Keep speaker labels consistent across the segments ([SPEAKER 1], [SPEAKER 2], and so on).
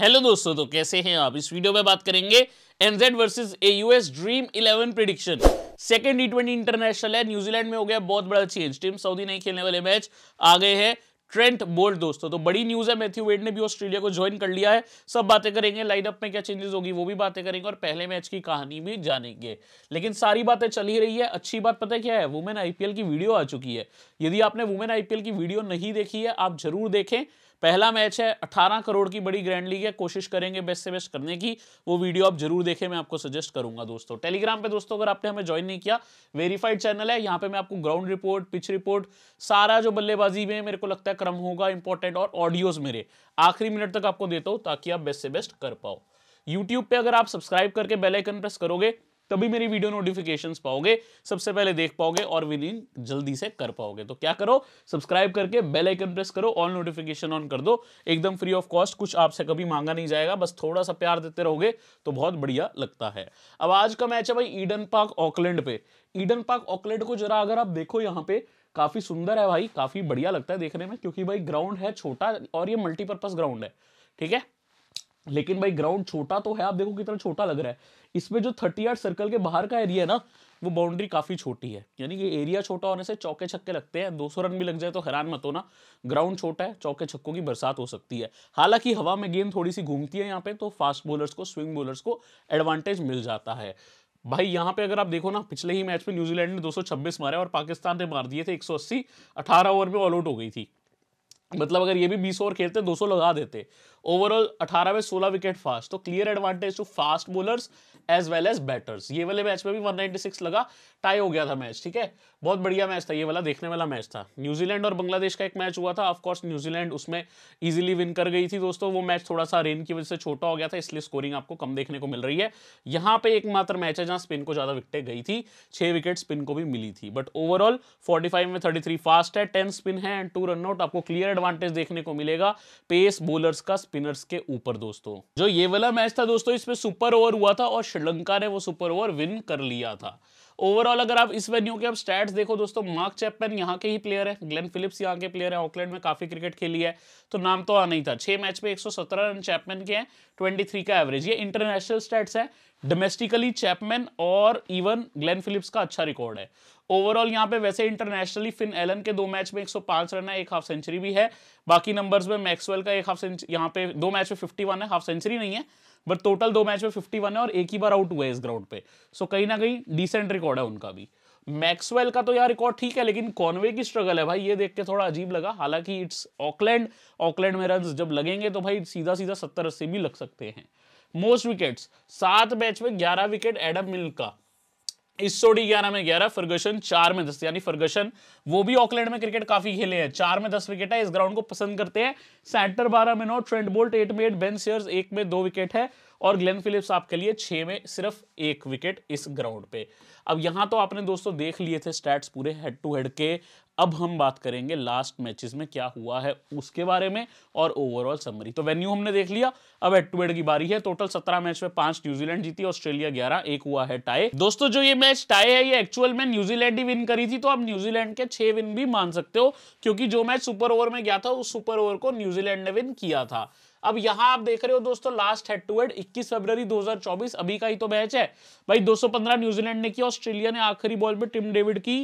[SPEAKER 1] hello दोस्तों तो कैसे हैं आप इस वीडियो में बात करेंगे NZ versus AUS Dream eleven prediction second T twenty international है न्यूजीलैंड में हो गया बहुत बड़ा चेंज टीम सऊदी नहीं खेलने वाले मैच आ गए हैं ट्रेंट बोल्ट दोस्तों तो बड़ी न्यूज है मैथ्यू वेड ने भी ऑस्ट्रेलिया को ज्वाइन कर लिया है सब बातें करेंगे लाइनअप में क्या चेंजेस होगी वो भी बातें करेंगे और पहले मैच की कहानी भी जानेंगे लेकिन सारी बातें चल ही रही है अच्छी बात पता है क्या है वुमेन आईपीएल की वीडियो आ चुकी है यदि आपने वुमेन आईपीएल की वीडियो नहीं देखी है आप जरूर देखें पहला मैच है 18 करोड़ की बड़ी ग्रैंड लीग है कोशिश करेंगे बेस्ट से बेस्ट करने की वो वीडियो आप जरूर देखें मैं आपको सजेस्ट करूंगा दोस्तों टेलीग्राम पे दोस्तों अगर आपने हमें ज्वाइन नहीं किया वेरीफाइड चैनल है यहाँ पे मैं आपको ग्राउंड रिपोर्ट पिच रिपोर्ट सारा जो बल्लेबाजी में मेरे को लगता है क्रम होगा इंपॉर्टेंट और ऑडियोज मेरे आखिरी मिनट तक आपको देता हूँ ताकि आप बेस्ट से बेस्ट कर पाओ यूट्यूब पे अगर आप सब्सक्राइब करके बेलाइकन प्रेस करोगे तभी मेरी वीडियो नोटिफिकेशन पाओगे सबसे पहले देख पाओगे और विद इन जल्दी से कर पाओगे तो क्या करो सब्सक्राइब करके बेल आइकन प्रेस करो ऑल नोटिफिकेशन ऑन कर दो एकदम फ्री ऑफ कॉस्ट कुछ आपसे कभी मांगा नहीं जाएगा बस थोड़ा सा प्यार देते रहोगे तो बहुत बढ़िया लगता है अब आज का मैच है भाई ईडन पार्क ऑकलैंड पे ईडन पार्क ऑकलैंड को जरा अगर आप देखो यहाँ पे काफ़ी सुंदर है भाई काफ़ी बढ़िया लगता है देखने में क्योंकि भाई ग्राउंड है छोटा और ये मल्टीपर्पज़ ग्राउंड है ठीक है लेकिन भाई ग्राउंड छोटा तो है आप देखो कितना छोटा लग रहा है इसमें जो थर्टी आर्ट सर्कल के बाहर का एरिया है ना वो बाउंड्री काफ़ी छोटी है यानी कि एरिया छोटा होने से चौके छक्के लगते हैं 200 रन भी लग जाए तो हैरान मत होना ग्राउंड छोटा है चौके छक्कों की बरसात हो सकती है हालांकि हवा में गेंद थोड़ी सी घूमती है यहाँ पे तो फास्ट बॉलर्स को स्विंग बॉलर्स को एडवांटेज मिल जाता है भाई यहाँ पे अगर आप देखो ना पिछले ही मैच में न्यूजीलैंड ने 226 मारे और पाकिस्तान ने मार दिए थे 180 18 ओवर में ऑल आउट हो गई थी मतलब अगर ये भी बीस ओवर खेलते दो सौ लगा देते ओवरऑल अठारह में सोलह विकेट फास्ट तो clear advantage to fast bowler as well as batters ये वाले मैच में भी 196 लगा टाई हो गया था मैच ठीक है बहुत बढ़िया मैच था ये वाला देखने वाला मैच था न्यूजीलैंड और बांग्लादेश का एक मैच हुआ था ऑफकोर्स न्यूजीलैंड उसमें ईजिली विन कर गई थी दोस्तों वो मैच थोड़ा सा रेन की वजह से छोटा हो गया था इसलिए स्कोरिंग आपको कम देखने को मिल रही है यहाँ पे एकमात्र मैच है जहाँ स्पिन को ज़्यादा विकटें गई थी छः विकेट स्पिन को भी मिली थी बट ओवरऑल फोर्टी में थर्टी फास्ट है टेन स्पिन है एंड टू रनआउट आपको क्लियर एडवांटेज देखने को मिलेगा पेस बोलर्स का स्पिनर्स के ऊपर दोस्तों जो ये वाला मैच था दोस्तों इसमें सुपर ओवर हुआ था और श्रीलंका ने वो सुपर ओवर विन कर लिया था ओवरऑल अगर आप इस वेन्यू के आप स्टैट्स देखो दोस्तों मार्क चैपमैन यहाँ के ही प्लेयर है ग्लेन फिलिप्स यहाँ के प्लेयर है ऑकलैंड में काफी क्रिकेट खेली है तो नाम तो आना ही था छह मैच में 117 रन चैपमैन के हैं 23 का एवरेज ये इंटरनेशनल स्टैट्स है डोमेस्टिकली चैपमैन और इवन ग्लेन फिलिप्स का अच्छा रिकॉर्ड है ओवरऑल यहाँ पे वैसे इंटरनेशनली फिन एलन के दो मैच में 105 रन है एक हाफ सेंचुरी भी है बाकी नंबर्स में मैक्सवेल का एक हाफ सेंचुरी यहाँ पे दो मैच में 51 है हाफ सेंचुरी नहीं है बट टोटल दो मैच में वन है और एक ही बार आउट हुए इस ग्राउंड पे सो so, कहीं ना कहीं डिसेंट रिकॉर्ड है उनका भी मैक्सवेल का तो यार रिकॉर्ड ठीक है लेकिन कॉनवे की स्ट्रगल है भाई ये देख के थोड़ा अजीब लगा हालांकि इट्स ऑकलैंड ऑकलैंड में रन जब लगेंगे तो भाई सीधा सीधा सत्तर अस्सी भी लग सकते हैं मोस्ट विकेट्स सात मैच में ग्यारह विकेट एडम मिल का इस सोडी ग्यारह में ग्यारह फर्गसन चार में दस यानी फर्गसन वो भी ऑकलैंड में क्रिकेट काफी खेले हैं चार में दस विकेट है इस ग्राउंड को पसंद करते हैं सेंटर बारह में नौ ट्रेंड बोल्ट एट में एट बेन सियर्स एक में दो विकेट है और ग्लेन फिलिप्स आपके लिए छह में सिर्फ एक विकेट इस ग्राउंड पे अब यहां तो आपने दोस्तों देख लिए थे स्टैट्स पूरे हेड टू हेड के अब हम बात करेंगे लास्ट मैचेस में क्या हुआ है उसके बारे में और ओवरऑल समरी तो वेन्यू हमने देख लिया अब एड टू एड की बारी है टोटल सत्रह मैच में पांच न्यूजीलैंड जीती ऑस्ट्रेलिया ग्यारह एक हुआ है टाई दोस्तों जो ये मैच टाई है ये एक्चुअल में न्यूजीलैंड ही विन करी थी तो आप न्यूजीलैंड के छह विन भी मान सकते हो क्योंकि जो मैच सुपर ओवर में गया था उस सुपर ओवर को न्यूजीलैंड ने विन किया था अब यहां आप देख रहे हो दोस्तों लास्ट हेड टू हेड 21 फरवरी 2024 अभी का ही तो मैच है भाई 215 न्यूजीलैंड ने किया ऑस्ट्रेलिया ने आखिरी बॉल पे टिम डेविड की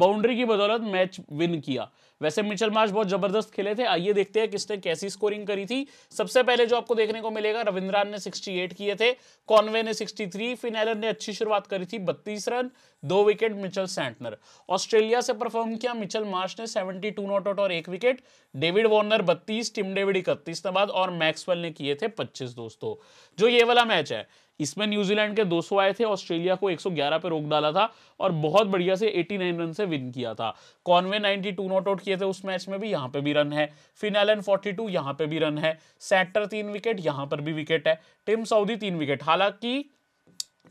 [SPEAKER 1] बाउंड्री की बदौलत मैच विन किया वैसे मिचल मार्च बहुत जबरदस्त खेले थे आइए देखते हैं किसने कैसी स्कोरिंग करी थी सबसे पहले जो आपको देखने को मिलेगा रविंद्रान ने 68 किए थे कॉनवे ने 63 फिन एलन ने अच्छी शुरुआत करी थी 32 रन दो विकेट मिचल सैंटनर ऑस्ट्रेलिया से परफॉर्म किया मिचल मार्च ने 72 नॉट आउट और एक विकेट डेविड वॉर्नर बत्तीस टिम डेविड इकतीस और मैक्सवेल ने किए थे पच्चीस दोस्तों जो ये वाला मैच है इसमें न्यूजीलैंड के 200 आए थे ऑस्ट्रेलिया को 111 पे रोक डाला था और बहुत बढ़िया से 89 रन से विन किया था कॉनवे 92 नॉट आउट किए थे उस मैच में भी यहाँ पे भी रन है फिनैलन 42 यहाँ पे भी रन है सैटर तीन विकेट यहाँ पर भी विकेट है टिम साउदी तीन विकेट हालांकि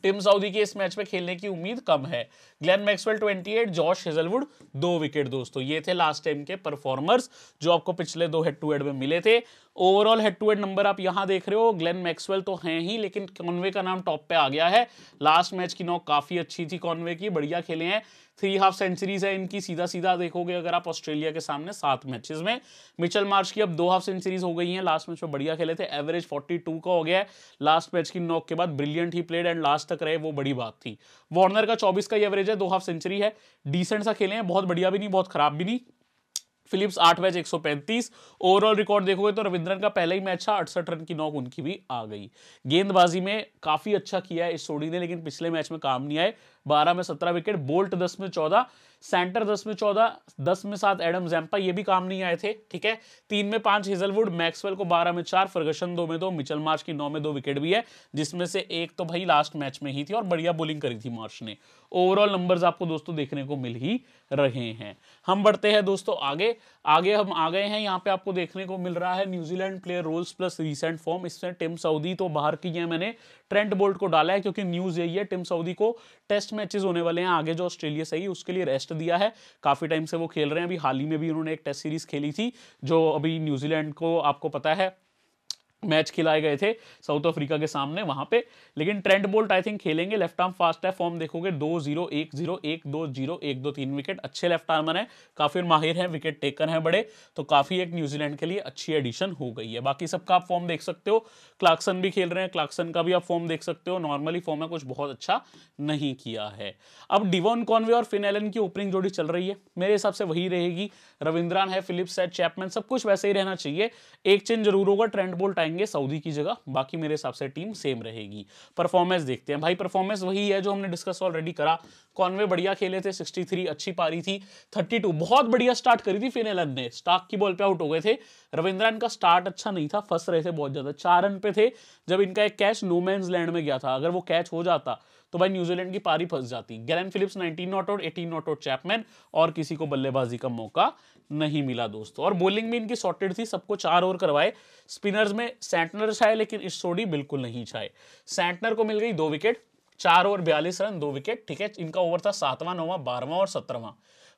[SPEAKER 1] टिम साउदी के इस मैच में खेलने की उम्मीद कम है ग्लैन मैक्सवेल 28 जॉश हेजलवुड दो विकेट दोस्तों ये थे लास्ट टाइम के परफॉर्मर्स जो आपको पिछले दो हेड टू हेड में मिले थे overall head to head number आप यहां देख रहे हो ग्लेन मैक्सवेल तो हैं ही लेकिन कॉनवे का नाम टॉप पे आ गया है लास्ट मैच की नौ काफी अच्छी थी कॉनवे की बढ़िया खेले हैं थ्री हाफ सेंचुरीज है इनकी सीधा सीधा देखोगे अगर आप ऑस्ट्रेलिया के सामने सात मैचेस में मिचल मार्च की अब दो हाफ सेंचुरीज हो गई हैं लास्ट मैच में बढ़िया खेले थे एवरेज फोर्टी टू का हो गया है लास्ट मैच की नॉक के बाद brilliant he played and last तक रहे वो बड़ी बात थी वार्नर का चौबीस का ही एवरेज है दो हाफ सेंचुरी है डिसेंट सा खेले हैं बहुत बढ़िया भी नहीं बहुत खराब भी नहीं फिलिप्स आठ मैच 135 ओवरऑल रिकॉर्ड देखोगे तो रविंद्रन का पहला ही मैच था अड़सठ रन की नॉक उनकी भी आ गई गेंदबाजी में काफ़ी अच्छा किया है इस सोडी ने लेकिन पिछले मैच में काम नहीं आए बारह में सत्रह विकेट बोल्ट दस में चौदह सेंटर दस में चौदह दस में सात एडम जैम्पा ये भी काम नहीं आए थे ठीक है तीन में पांच हेजलवुड मैक्सवेल को बारह में चार फर्गसन दो में दो मिचल मार्च की नौ में दो विकेट भी है जिसमें से एक तो भाई लास्ट मैच में ही थी और बढ़िया बोलिंग करी थी मार्च ने ओवरऑल नंबर आपको दोस्तों देखने को मिल ही रहे हैं हम बढ़ते हैं दोस्तों आगे आगे हम आ गए हैं यहाँ पे आपको देखने को मिल रहा है New Zealand player roles plus recent form इसमें टिम सऊदी तो बाहर की है मैंने ट्रेंट बोल्ट को डाला है क्योंकि न्यूज यही है टिम सऊदी को टेस्ट टेस्ट मैचेस होने वाले हैं आगे जो ऑस्ट्रेलिया सही उसके लिए रेस्ट दिया है काफ़ी टाइम से वो खेल रहे हैं अभी हाल ही में भी उन्होंने एक टेस्ट सीरीज खेली थी जो अभी न्यूजीलैंड को आपको पता है मैच खिलाए गए थे साउथ अफ्रीका के सामने वहां पे लेकिन ट्रेंड बोल्ट आई थिंक खेलेंगे लेफ्ट आर्म फास्ट है फॉर्म देखोगे दो जीरो एक जीरो एक दो जीरो एक दो तीन विकेट अच्छे लेफ्ट आर्मर हैं काफ़ी माहिर हैं विकेट टेकर हैं बड़े तो काफ़ी एक न्यूजीलैंड के लिए अच्छी एडिशन हो गई है बाकी सबका आप फॉर्म देख सकते हो क्लाक्सन भी खेल रहे हैं क्लाक्सन का भी आप फॉर्म देख सकते हो नॉर्मली फॉर्म है कुछ बहुत अच्छा नहीं किया है अब डिवॉन कॉन्वे और फिनेलन की ओपनिंग जोड़ी चल रही है मेरे हिसाब से वही रहेगी रविंद्रान है फिलिप्स है चैपमैन सब कुछ वैसे ही रहना चाहिए एक चेंज जरूर होगा ट्रेंड बोल्ट आएंगे जाएंगे सऊदी की जगह बाकी मेरे हिसाब से टीम सेम रहेगी परफॉर्मेंस देखते हैं भाई परफॉर्मेंस वही है जो हमने डिस्कस ऑलरेडी करा कॉनवे बढ़िया खेले थे 63 अच्छी पारी थी 32 बहुत बढ़िया स्टार्ट करी थी फिनेलन ने स्टाक की बॉल पे आउट हो गए थे रविंद्रन का स्टार्ट अच्छा नहीं था फंस रहे थे बहुत ज़्यादा चार रन पे थे जब इनका एक कैच नोमैन लैंड में गया था अगर वो कैच हो जाता तो भाई न्यूजीलैंड की पारी फंस जाती Glenn Phillips 19 not out 18 not out Chapman और किसी को बल्लेबाजी का मौका नहीं मिला दोस्तों और बॉलिंग भी इनकी सॉर्टेड थी सबको चार ओवर करवाए स्पिनर्स में सैंटनर छाए लेकिन इस सोडी बिल्कुल नहीं छाए सैंटनर को मिल गई दो विकेट चार ओवर बयालीस रन दो विकेट ठीक है इनका ओवर था सातवां नौवां बारहवां और सत्रहवां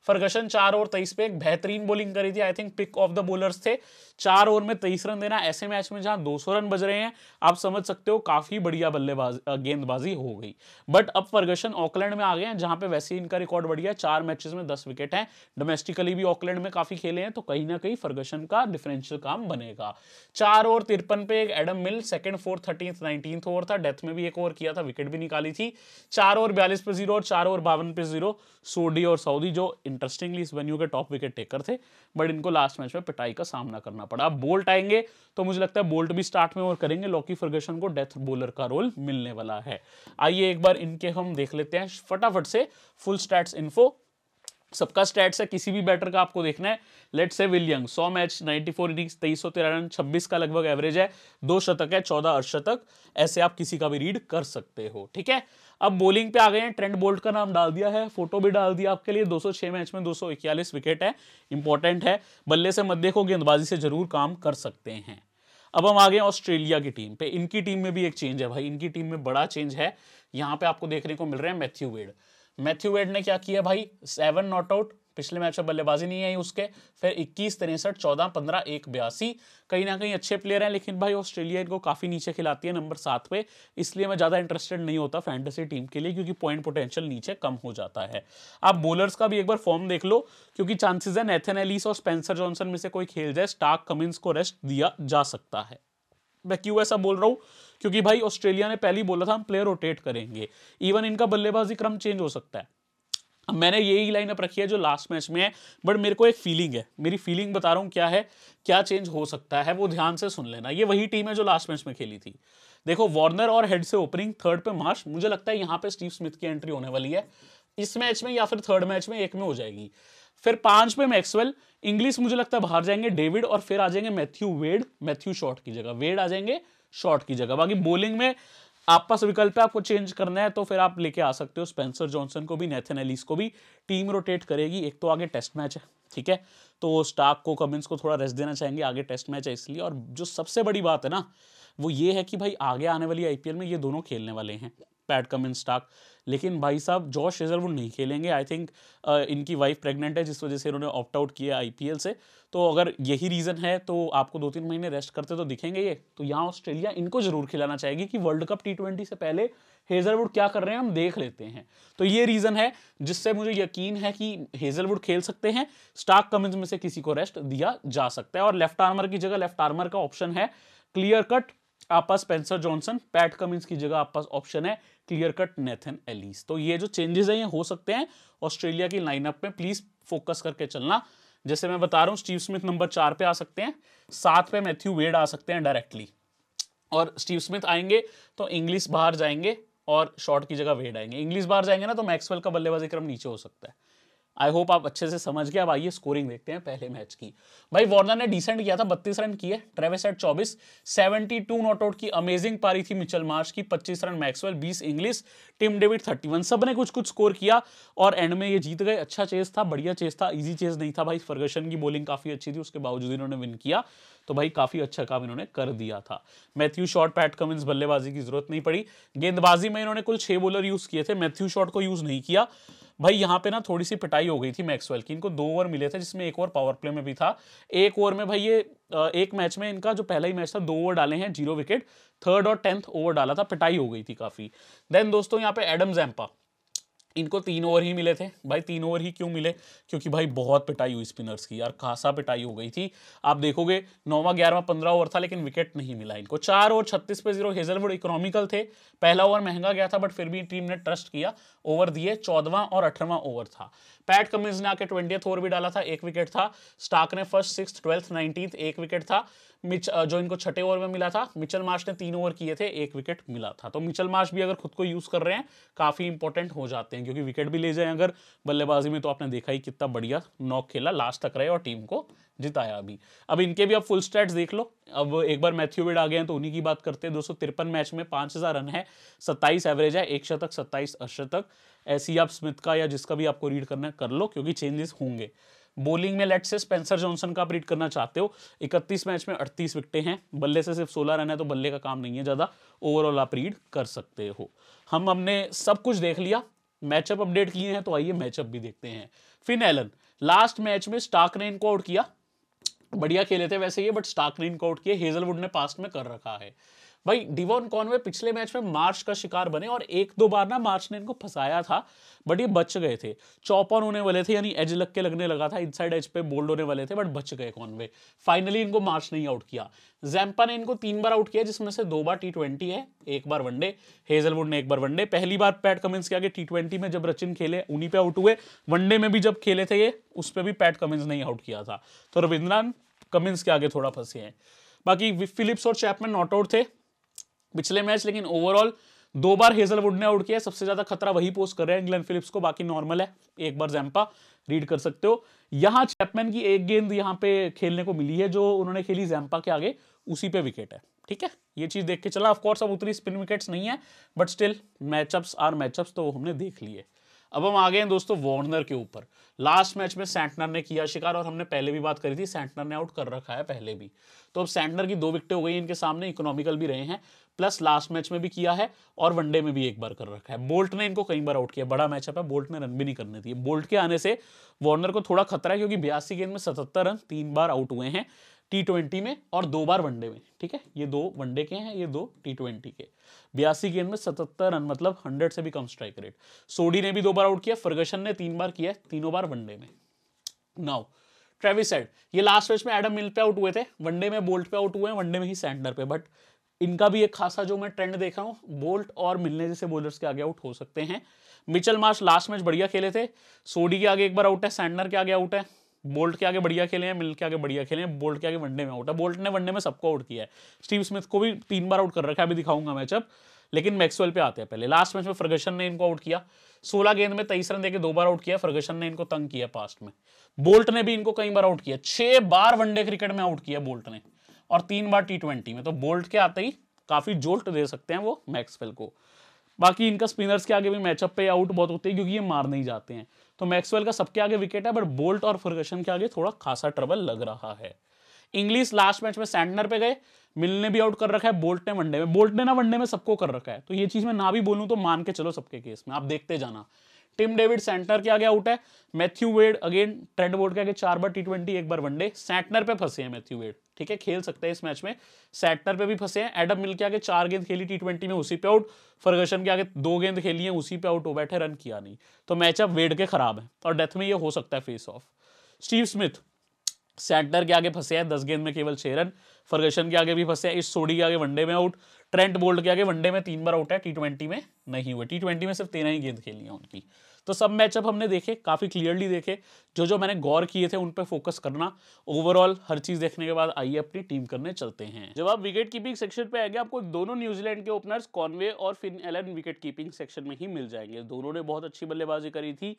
[SPEAKER 1] फर्गसन चार ओवर तेईस पे एक बेहतरीन बोलिंग करी थी I think pick of the bowlers थे चार ओवर में तेईस रन देना ऐसे मैच में जहां सौ रन बज रहे हैं आप समझ सकते हो काफी बढ़िया बल्लेबाज गेंदबाजी हो गई बट अब फर्गसन ऑकलैंड में आ गए हैं जहां पे वैसे इनका रिकॉर्ड बढ़िया है चार मैचेस में दस विकेट है डोमेस्टिकली भी ऑकलैंड में काफी खेले हैं तो कहीं ना कहीं फर्गसन का डिफरेंशियल काम बनेगा चार ओवर तिरपन पे एक Adam Milne second fourth thirteenth nineteen over था डेथ में भी एक ओवर किया था विकेट भी निकाली थी चार ओवर बयालीस पे जीरो और चार ओवर बावन पे जीरो सोडी और सऊदी जो इंटरेस्टिंगली इस वेन्यू के टॉप विकेट टेकर थे बट इनको लास्ट मैच में पिटाई का सामना करना पड़ा अब बोल्ट आएंगे तो मुझे लगता है बोल्ट भी स्टार्ट में और करेंगे लॉकी फर्गेशन को डेथ बोलर का रोल मिलने वाला है आइए एक बार इनके हम देख लेते हैं फटाफट से फुल स्टैट्स इन्फो सबका स्टैट्स है किसी भी बैटर का आपको देखना है लेट से विलियंग 100 मैच 94 फोर इनिंग्स तेईस सौ तेरह रन छब्बीस का लगभग एवरेज है दो शतक है चौदह अर्शतक ऐसे आप किसी का भी रीड कर सकते हो ठीक है अब बॉलिंग पे आ गए हैं ट्रेंड बोल्ट का नाम डाल दिया है फोटो भी डाल दिया आपके लिए 206 मैच में 241 विकेट है इंपॉर्टेंट है बल्ले से मध्य को गेंदबाजी से जरूर काम कर सकते हैं अब हम आ गए ऑस्ट्रेलिया की टीम पे इनकी टीम में भी एक चेंज है भाई इनकी टीम में बड़ा चेंज है यहाँ पे आपको देखने को मिल रहा है मैथ्यू वेड मैथ्यू वेड ने क्या किया भाई सेवन नॉट आउट पिछले मैच में बल्लेबाजी नहीं आई उसके फिर इक्कीस तिरसठ चौदह पंद्रह एक बयासी कहीं ना कहीं अच्छे प्लेयर हैं लेकिन भाई ऑस्ट्रेलिया इनको काफ़ी नीचे खिलाती है नंबर सात पे इसलिए मैं ज़्यादा इंटरेस्टेड नहीं होता फैंटेसी टीम के लिए क्योंकि पॉइंट पोटेंशियल नीचे कम हो जाता है आप बॉलर्स का भी एक बार फॉर्म देख लो क्योंकि चांसेस है नैथन एलिस और स्पेंसर जॉनसन में से कोई खेल जाए स्टार्क कमिंस को रेस्ट दिया जा सकता है मैं क्यों ऐसा बोल रहा हूँ क्योंकि भाई ऑस्ट्रेलिया ने पहले ही बोला था हम प्लेयर रोटेट करेंगे इवन इनका बल्लेबाजी क्रम चेंज हो सकता है मैंने यही लाइन अप रखी है जो लास्ट मैच में है बट मेरे को एक फीलिंग है मेरी फीलिंग बता रहा हूँ क्या है क्या चेंज हो सकता है वो ध्यान से सुन लेना ये वही टीम है जो लास्ट मैच में खेली थी देखो वार्नर और हेड से ओपनिंग थर्ड पे मार्श मुझे लगता है यहाँ पे स्टीव स्मिथ की एंट्री होने वाली है इस मैच में या फिर थर्ड मैच में एक में हो जाएगी फिर पांच पे मैक्सवेल इंग्लिश मुझे लगता है बाहर जाएंगे डेविड और फिर आ जाएंगे मैथ्यू वेड मैथ्यू शॉर्ट की जगह वेड आ जाएंगे शॉर्ट की जगह बाकी बॉलिंग में आपस विकल्प पे आपको चेंज करना है तो फिर आप लेके आ सकते हो स्पेंसर जॉनसन को भी नेथन एलिस को भी टीम रोटेट करेगी एक तो आगे टेस्ट मैच है ठीक है तो स्टाक को कमिंस को थोड़ा रेस्ट देना चाहेंगे आगे टेस्ट मैच है इसलिए और जो सबसे बड़ी बात है ना वो ये है कि भाई आगे आने वाली आईपीएल में ये दोनों खेलने वाले हैं पैट कम इन स्टाक लेकिन भाई साहब जॉश हेजलवुड नहीं खेलेंगे आई थिंक इनकी वाइफ प्रेग्नेंट है जिस वजह से इन्होंने ऑप्ट आउट किया आई से तो अगर यही रीज़न है तो आपको दो तीन महीने रेस्ट करते तो दिखेंगे ये तो यहाँ ऑस्ट्रेलिया इनको ज़रूर खिलाना चाहेगी कि वर्ल्ड कप टी से पहले हेजलवुड क्या कर रहे हैं हम देख लेते हैं तो ये रीज़न है जिससे मुझे यकीन है कि हेजलवुड खेल सकते हैं स्टाक कमिंस में से किसी को रेस्ट दिया जा सकता है और लेफ्ट आर्मर की जगह लेफ्ट आर्मर का ऑप्शन है क्लियर कट आप पास पेंसर जॉनसन पैट कमिंस की जगह आप पास ऑप्शन है क्लियर कट नेथन एलिस तो ये जो चेंजेस है ये हो सकते हैं ऑस्ट्रेलिया की लाइनअप में प्लीज फोकस करके चलना जैसे मैं बता रहा हूँ स्टीव स्मिथ नंबर चार पे आ सकते हैं सात पे मैथ्यू वेड आ सकते हैं डायरेक्टली और स्टीव स्मिथ आएंगे तो इंग्लिश बाहर जाएंगे और शॉर्ट की जगह वेड आएंगे इंग्लिश बाहर जाएंगे ना तो मैक्सवेल का बल्लेबाजी क्रम नीचे हो सकता है आई होप आप अच्छे से समझ गए अब आइए स्कोरिंग देखते हैं पहले मैच की भाई वार्नर ने डिसेंट किया था बत्तीस रन किए ट्रेविस एट चौबीस सेवेंटी टू नॉट आउट की अमेजिंग पारी थी मिचल मार्च की पच्चीस रन मैक्सवेल बीस Inglis Tim David thirty one सब ने कुछ कुछ स्कोर किया और एंड में ये जीत गए अच्छा चेस था बढ़िया चेस था ईजी चेज नहीं था भाई फर्गसन की बॉलिंग काफ़ी अच्छी थी उसके बावजूद इन्होंने विन किया तो भाई काफ़ी अच्छा काम इन्होंने कर दिया था मैथ्यू शॉट पैट कमिंस बल्लेबाजी की जरूरत नहीं पड़ी गेंदबाजी में इन्होंने कुल छह बॉलर यूज़ किए थे मैथ्यू शॉट को यूज़ नहीं किया भाई यहाँ पे ना थोड़ी सी पिटाई हो गई थी मैक्सवेल की इनको दो ओवर मिले थे जिसमें एक ओवर पावर प्ले में भी था एक ओवर में भाई ये एक मैच में इनका जो पहला ही मैच था दो ओवर डाले हैं जीरो विकेट थर्ड और टेंथ ओवर डाला था पिटाई हो गई थी काफ़ी देन दोस्तों यहाँ पे एडम जैम्पा इनको तीन ओवर ही मिले थे भाई तीन ओवर ही क्यों मिले क्योंकि भाई बहुत पिटाई हुई स्पिनर्स की यार खासा पिटाई हो गई थी आप देखोगे नौवा ग्यारहवा पंद्रह ओवर था लेकिन विकेट नहीं मिला इनको चार ओवर छत्तीस पे जीरो हेजलवुड इकोनॉमिकल थे पहला ओवर महंगा गया था बट फिर भी टीम ने ट्रस्ट किया ओवर दिए चौदवा और अठारवा ओवर था पैट कमिंस ने आके ट्वेंटियथ ओवर भी डाला था एक विकेट था स्टाक ने फर्स्ट सिक्स ट्वेल्थ नाइनटीन एक विकेट था मिच जो इनको छठे ओवर में मिला था मिचल मार्श ने तीन ओवर किए थे एक विकेट मिला था तो मिचल मार्श भी अगर खुद को यूज़ कर रहे हैं काफ़ी इंपॉर्टेंट हो जाते हैं क्योंकि विकेट भी ले जाए अगर बल्लेबाजी में तो आपने देखा ही कितना बढ़िया नॉक खेला लास्ट तक रहे और टीम को जिताया अभी अब इनके भी अब फुल स्टैट्स देख लो अब एक बार मैथ्यू विड आ गए हैं तो उन्हीं की बात करते हैं दो मैच में पाँच हज़ार रन है सत्ताईस एवरेज है एक शतक सत्ताईस अशतक ऐसी आप स्मिथ का या जिसका भी आपको रीड करना कर लो क्योंकि चेंजेस होंगे बॉलिंग में लेट से स्पेंसर जॉनसन का ब्रीट करना चाहते हो 31 मैच में 38 विकटें हैं बल्ले से सिर्फ 16 रन है तो बल्ले का काम नहीं है ज़्यादा ओवरऑल आप रीड कर सकते हो हम हमने सब कुछ देख लिया मैचअप अपडेट किए हैं तो आइए मैचअप भी देखते हैं फिन एलन लास्ट मैच में स्टाक ने इनको आउट किया बढ़िया खेले थे वैसे ये बट स्टाक ने इनको आउट किया हेजलवुड ने पास्ट में कर रखा है भाई डिवॉन कॉनवे पिछले मैच में मार्च का शिकार बने और एक दो बार ना मार्च ने इनको फंसाया था बट ये बच गए थे चौपन होने वाले थे यानी एज लग के लगने लगा था इनसाइड एज पे बोल्ड होने वाले थे बट बच गए कॉनवे फाइनली इनको मार्च नहीं आउट किया जैम्पा ने इनको तीन बार आउट किया जिसमें से दो बार टी ट्वेंटी है एक बार वनडे हेजलवुड ने एक बार वनडे पहली बार पैट कमिंस के आगे टी ट्वेंटी में जब रचिन खेले उन्हीं पे आउट हुए वनडे में भी जब खेले थे ये उस पर भी पैट कमिंस ने आउट किया था तो रविंद्रन कमिंस के आगे थोड़ा फंसे हैं बाकी फिलिप्स और चैपमैन नॉट आउट थे पिछले मैच लेकिन ओवरऑल दो बार हेजलवुड ने आउट किया सबसे ज्यादा खतरा वही पोस्ट कर रहे हैं इंग्लैंड फिलिप्स को बाकी नॉर्मल है एक बार जैम्पा रीड कर सकते हो यहां चैपमैन की एक गेंद यहां पे खेलने को मिली है जो उन्होंने खेली जैम्पा के आगे उसी पे विकेट है ठीक है ये चीज देख के चला ऑफकोर्स अब उतनी स्पिन विकेट्स नहीं है but still matchups are matchups तो हमने देख लिए अब हम आ गए हैं दोस्तों वार्नर के ऊपर लास्ट मैच में सेंटनर ने किया शिकार और हमने पहले भी बात करी थी सेंटनर ने आउट कर रखा है पहले भी तो अब सेंटनर की दो विकटें हो गई इनके सामने इकोनॉमिकल भी रहे हैं प्लस लास्ट मैच में भी किया है और वनडे में भी एक बार कर रखा है बोल्ट ने इनको कई बार आउट किया बड़ा मैचअप है बोल्ट ने रन भी नहीं करने दिए बोल्ट के आने से वार्नर को थोड़ा खतरा है क्योंकि बयासी गेंद में सतहत्तर रन तीन बार आउट हुए हैं टी ट्वेंटी में और दो बार वनडे में ठीक है ये दो वनडे के हैं ये दो टी ट्वेंटी के बयासी गेंद में सतहत्तर रन मतलब हंड्रेड से भी कम स्ट्राइक रेट सोडी ने भी दो बार आउट किया फर्गसन ने तीन बार किया तीनों बार वनडे में नाउ ट्रेविस हेड ये लास्ट मैच में एडम मिल पे आउट हुए थे वनडे में बोल्ट पे आउट हुए हैं वनडे में ही सेंटर पे बट इनका भी एक खासा जो मैं ट्रेंड देख रहा हूँ बोल्ट और मिलने जैसे बॉलर्स के आगे आउट हो सकते हैं मिचल मार्च लास्ट मैच बढ़िया खेले थे सोडी के आगे एक बार आउट है सैंडनर के आगे आउट है बोल्ट के आगे बढ़िया खेले हैं मिल के आगे बढ़िया खेले हैं बोल्ट के आगे वनडे में आउट है बोल्ट ने वनडे में सबको आउट किया है स्टीव स्मिथ को भी तीन बार आउट कर रखा है अभी दिखाऊंगा मैचअप लेकिन मैक्सवेल पे आते हैं पहले लास्ट मैच में फर्गसन ने इनको आउट किया सोलह गेंद में तेईस रन देकर दो बार आउट किया फर्गसन ने इनको तंग किया पास्ट में बोल्ट ने भी इनको कई बार आउट किया छह बार वनडे क्रिकेट में आउट किया बोल्ट ने और तीन बार टी ट्वेंटी में तो बोल्ट के आते ही काफ़ी जोल्ट दे सकते हैं वो मैक्सवेल को बाकी इनका स्पिनर्स के आगे भी मैचअप पे आउट बहुत होते हैं क्योंकि ये मार नहीं जाते हैं तो मैक्सवेल का सबके आगे विकेट है बट बोल्ट और फर्गसन के आगे थोड़ा खासा ट्रबल लग रहा है इंग्लिश लास्ट मैच में सैंडनर पे गए मिल ने भी आउट कर रखा है बोल्ट ने वनडे में बोल्ट ने ना वनडे में सबको कर रखा है तो ये चीज मैं ना भी बोलूं तो मान के चलो सबके केस में आप देखते जाना टिम डेविड सेंटर के आगे आउट है Matthew Wade again Trent Boult के आगे चार बार टी ट्वेंटी एक बार वनडे सेंटनर पे फंसे हैं मैथ्यू वेड ठीक है खेल सकते हैं इस मैच में सेक्टर पे भी फंसे हैं एडम मिल के आगे चार गेंद खेली टी ट्वेंटी में उसी पे आउट फर्गसन के आगे दो गेंद खेली है उसी पे आउट हो बैठे रन किया नहीं तो मैचअप वेड के खराब है और डेथ में ये हो सकता है face off Steve Smith Santner के आगे फंसे हैं दस गेंद में केवल छह रन फर्गसन के आगे भी फंसे हैं इस सोडी के आगे वनडे में आउट ट्रेंट बोल्ड के आगे वनडे में तीन बार आउट है टी में नहीं हुए टी में सिर्फ तेरह ही गेंद खेली है उनकी तो सब मैचअप हमने देखे काफ़ी क्लियरली देखे जो जो मैंने गौर किए थे उन पर फोकस करना ओवरऑल हर चीज़ देखने के बाद आइए अपनी टीम करने चलते हैं जब आप विकेट कीपिंग सेक्शन पे आएंगे आपको दोनों न्यूजीलैंड के ओपनर्स कॉनवे और Finn Allen wicket keeping section में ही मिल जाएंगे दोनों ने बहुत अच्छी बल्लेबाजी करी थी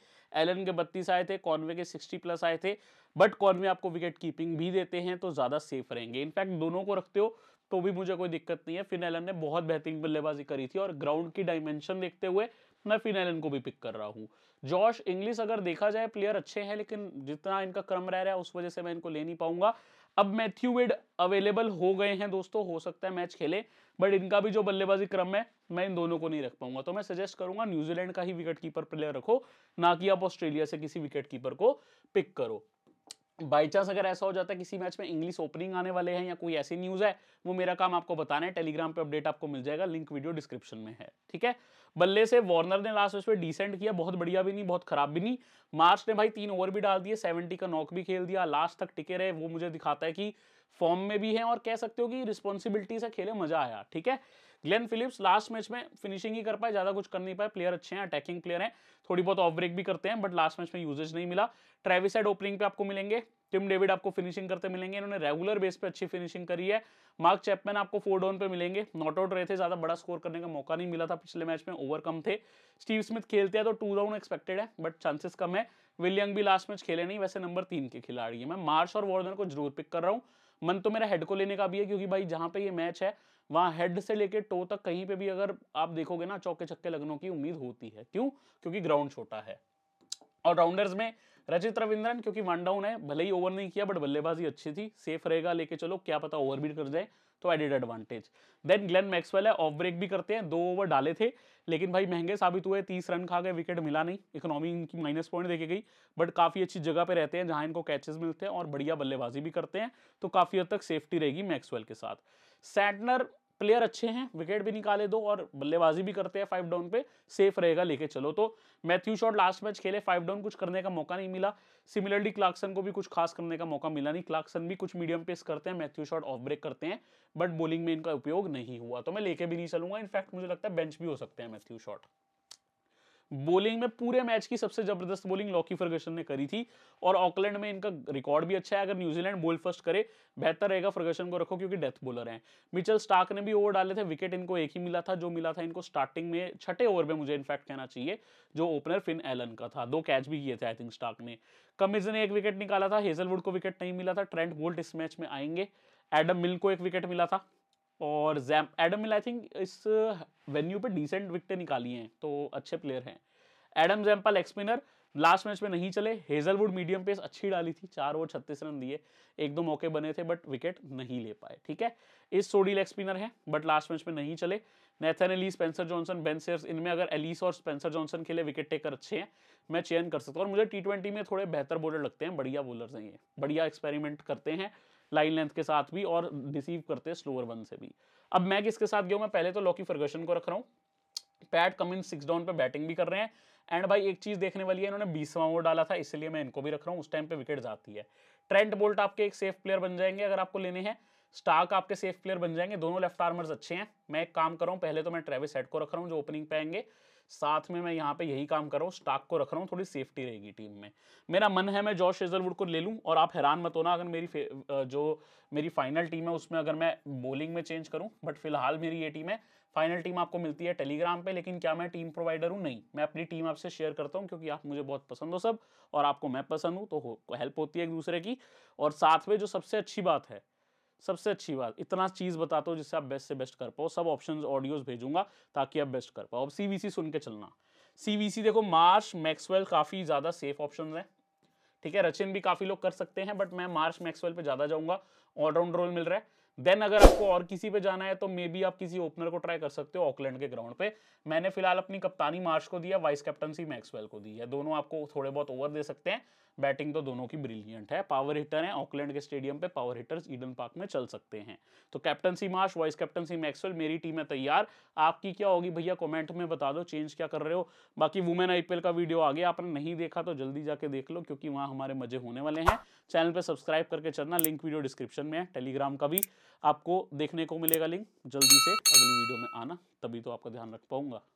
[SPEAKER 1] एलन के बत्तीस आए थे कॉनवे के सिक्सटी प्लस आए थे बट कॉनवे आपको विकेट कीपिंग भी देते हैं तो ज़्यादा सेफ रहेंगे इनफैक्ट दोनों को रखते हो तो भी मुझे कोई दिक्कत नहीं है फिन एलन ने बहुत बेहतरीन बल्लेबाजी करी थी और ग्राउंड की डायमेंशन देखते हुए मैं फिन एलन को भी पिक कर रहा हूँ जॉश इंग्लिश अगर देखा जाए प्लेयर अच्छे हैं लेकिन जितना इनका क्रम रह रहा है उस वजह से मैं इनको ले नहीं पाऊंगा अब मैथ्यू वेड अवेलेबल हो गए हैं दोस्तों हो सकता है मैच खेले बट इनका भी जो बल्लेबाजी क्रम है मैं इन दोनों को नहीं रख पाऊंगा तो मैं सजेस्ट करूंगा न्यूजीलैंड का ही विकेट कीपर प्लेयर रखो ना कि आप ऑस्ट्रेलिया से किसी विकेट कीपर को पिक करो बाई चांस अगर ऐसा हो जाता है किसी मैच में इंग्लिश ओपनिंग आने वाले हैं या कोई ऐसी न्यूज़ है वो मेरा काम आपको बताना है टेलीग्राम पे अपडेट आपको मिल जाएगा लिंक वीडियो डिस्क्रिप्शन में है ठीक है बल्ले से वार्नर ने लास्ट उसमें डिसेंट किया बहुत बढ़िया भी नहीं बहुत खराब भी नहीं मार्च ने भाई तीन ओवर भी डाल दिए सेवेंटी का नॉक भी खेल दिया लास्ट तक टिके रहे वो मुझे दिखाता है कि फॉर्म में भी है और कह सकते हो कि रिस्पॉन्सिबिलिटी से खेले मजा आया ठीक है ग्लेन फिलिप्स लास्ट मैच में फिनिशिंग ही कर पाए ज्यादा कुछ कर नहीं पाए प्लेयर अच्छे हैं अटैकिंग प्लेयर हैं थोड़ी बहुत ऑफ ब्रेक भी करते हैं बट लास्ट मैच में यूजेज नहीं मिला ट्रेविस एड ओपनिंग पे आपको मिलेंगे टिम डेविड आपको फिनिशिंग करते मिलेंगे इन्होंने रेगुलर बेस पे अच्छी फिनिशिंग करी है मार्क चैपमैन आपको फोर डाउन पे मिलेंगे नॉट आउट रहे थे ज्यादा बड़ा स्कोर करने का मौका नहीं मिला था पिछले मैच में ओवर कम थे स्टीव स्मिथ खेलते हैं तो टू डाउन एक्सपेक्टेड है बट चांसेस कम है विलियंग भी लास्ट मैच खेले नहीं वैसे नंबर तीन के खिलाड़ी है मैं मार्श और वॉर्डन को जरूर पिक कर रहा हूँ मन तो मेरा हेड को लेने का भी है क्योंकि भाई जहाँ पे ये मैच है वहां हेड से लेके टो तक कहीं पे भी अगर आप देखोगे ना चौके छक्के लगने की उम्मीद होती है क्यों क्योंकि ग्राउंड छोटा है राउंडर्स में रचित रविंद्रन क्योंकि वन डाउन है भले ही ओवर नहीं किया बट बल्लेबाजी अच्छी थी सेफ रहेगा लेके चलो क्या पता ओवर भी कर जाए तो added advantage then Glenn Maxwell है ऑफ ब्रेक भी करते हैं दो ओवर डाले थे लेकिन भाई महंगे साबित हुए तीस रन खा गए विकेट मिला नहीं इकोनॉमी इनकी माइनस पॉइंट देखी गई बट काफ़ी अच्छी जगह पे रहते हैं जहां इनको कैचेस मिलते हैं और बढ़िया बल्लेबाजी भी करते हैं तो काफ़ी हद तक सेफ्टी रहेगी मैक्सवेल के साथ सैटनर प्लेयर अच्छे हैं विकेट भी निकाले दो और बल्लेबाजी भी करते हैं फाइव डाउन पे सेफ रहेगा लेके चलो तो मैथ्यू शॉट लास्ट मैच खेले फाइव डाउन कुछ करने का मौका नहीं मिला सिमिलरली क्लार्कसन को भी कुछ खास करने का मौका मिला नहीं क्लार्कसन भी कुछ मीडियम पेस करते हैं मैथ्यू शॉट ऑफ ब्रेक करते हैं बट बॉलिंग में इनका उपयोग नहीं हुआ तो मैं लेके भी नहीं चलूंगा इनफैक्ट मुझे लगता है बेंच भी हो सकते हैं मैथ्यू शॉट बोलिंग में पूरे मैच की सबसे जबरदस्त बोलिंग लॉकी फर्गसन ने करी थी और ऑकलैंड में इनका रिकॉर्ड भी अच्छा है अगर न्यूजीलैंड बोल फर्स्ट करे बेहतर रहेगा फर्गसन को रखो क्योंकि डेथ बोलर हैं मिचल स्टार्क ने भी ओवर डाले थे विकेट इनको एक ही मिला था जो मिला था इनको स्टार्टिंग में छठे ओवर में मुझे इनफैक्ट कहना चाहिए जो ओपनर फिन एलन का था दो कैच भी किए थे आई थिंक स्टार्क ने कमिज ने एक विकेट निकाला था हेजलवुड को विकेट नहीं मिला था ट्रेंट बोल्ट इस मैच में आएंगे एडम मिल को एक विकेट मिला था और जैम एडम मिल आई थिंक इस वेन्यू uh, पे डिसेंट विकटें निकाली हैं तो अच्छे प्लेयर हैं एडम जैम्पल एक्सपिनर लास्ट मैच में नहीं चले हेजलवुड मीडियम पेस अच्छी डाली थी चार ओवर छत्तीस रन दिए एक दो मौके बने थे बट विकेट नहीं ले पाए ठीक है इस सोडी लेग स्पिनर है बट लास्ट मैच में नहीं चले Nathan Ellis Spencer Johnson Ben Sears इनमें अगर एलिस और स्पेंसर जॉनसन के लिए विकेट टेकर अच्छे हैं मैं चयन कर सकता हूँ और मुझे टी में थोड़े बेहतर बॉलर लगते हैं बढ़िया बॉलर हैं ये बढ़िया एक्सपेरिमेंट करते हैं लाइन लेंथ के साथ भी और रिसीव करते स्लोअर वन से भी अब मैं किसके साथ गया मैं पहले तो लॉकी फर्गसन को रख रहा हूँ पैट कमिंग सिक्स डाउन पे बैटिंग भी कर रहे हैं एंड भाई एक चीज देखने वाली है इन्होंने बीसवा ओवर डाला था इसलिए मैं इनको भी रख रहा हूँ उस टाइम पे विकेट जाती है ट्रेंट बोल्ट आपके एक सेफ प्लेयर बन जाएंगे अगर आपको लेने हैं स्टार्क आपके सेफ प्लेयर बन जाएंगे दोनों लेफ्ट आर्मर्स अच्छे हैं मैं एक काम कर रहा हूँ पहले तो मैं ट्रेविस हेड को रख रहा हूँ जो ओपनिंग पे आएंगे साथ में मैं यहाँ पे यही काम कर रहा हूँ स्टाक को रख रहा हूँ थोड़ी सेफ्टी रहेगी टीम में मेरा मन है मैं जॉश हेजलवुड को ले लूँ और आप हैरान मत होना अगर मेरी जो मेरी फाइनल टीम है उसमें अगर मैं बॉलिंग में चेंज करूँ बट फिलहाल मेरी ये टीम है फाइनल टीम आपको मिलती है टेलीग्राम पे लेकिन क्या मैं टीम प्रोवाइडर हूँ नहीं मैं अपनी टीम आपसे शेयर करता हूँ क्योंकि आप मुझे बहुत पसंद हो सब और आपको मैं पसंद हूँ तो हेल्प होती है एक दूसरे की और साथ में जो सबसे अच्छी बात है सबसे अच्छी बात इतना चीज़ बताता हूँ जिससे आप बेस्ट से बेस्ट कर पाओ सब ऑप्शन ऑडियोज भेजूंगा ताकि आप बेस्ट कर पाओ अब सी सुन के चलना सी देखो मार्श मैक्सवेल काफ़ी ज़्यादा सेफ ऑप्शन है ठीक है रचिन भी काफ़ी लोग कर सकते हैं बट मैं मार्श मैक्सवेल पे ज़्यादा जाऊंगा ऑलराउंड रोल मिल रहा है देन अगर आपको और किसी पे जाना है तो मे बी आप किसी ओपनर को ट्राई कर सकते हो ऑकलैंड के ग्राउंड पे मैंने फिलहाल अपनी कप्तानी मार्च को दिया वाइस कैप्टनसी मैक्सवेल को दी है दोनों आपको थोड़े बहुत ओवर दे सकते हैं बैटिंग तो दोनों की ब्रिलियंट है पावर हिटर हैं ऑकलैंड के स्टेडियम पे पावर हिटर्स ईडन पार्क में चल सकते हैं तो captaincy Marsh vice captaincy Maxwell मेरी टीम है तैयार आपकी क्या होगी भैया कॉमेंट में बता दो चेंज क्या कर रहे हो बाकी वुमेन आईपीएल का वीडियो आगे आपने नहीं देखा तो जल्दी जाके देख लो क्योंकि वहाँ हमारे मजे होने वाले हैं चैनल पर सब्सक्राइब करके चलना लिंक वीडियो डिस्क्रिप्शन में है टेलीग्राम का भी आपको देखने को मिलेगा लिंक जल्दी से अगली वीडियो में आना तभी तो आपका ध्यान रख पाऊंगा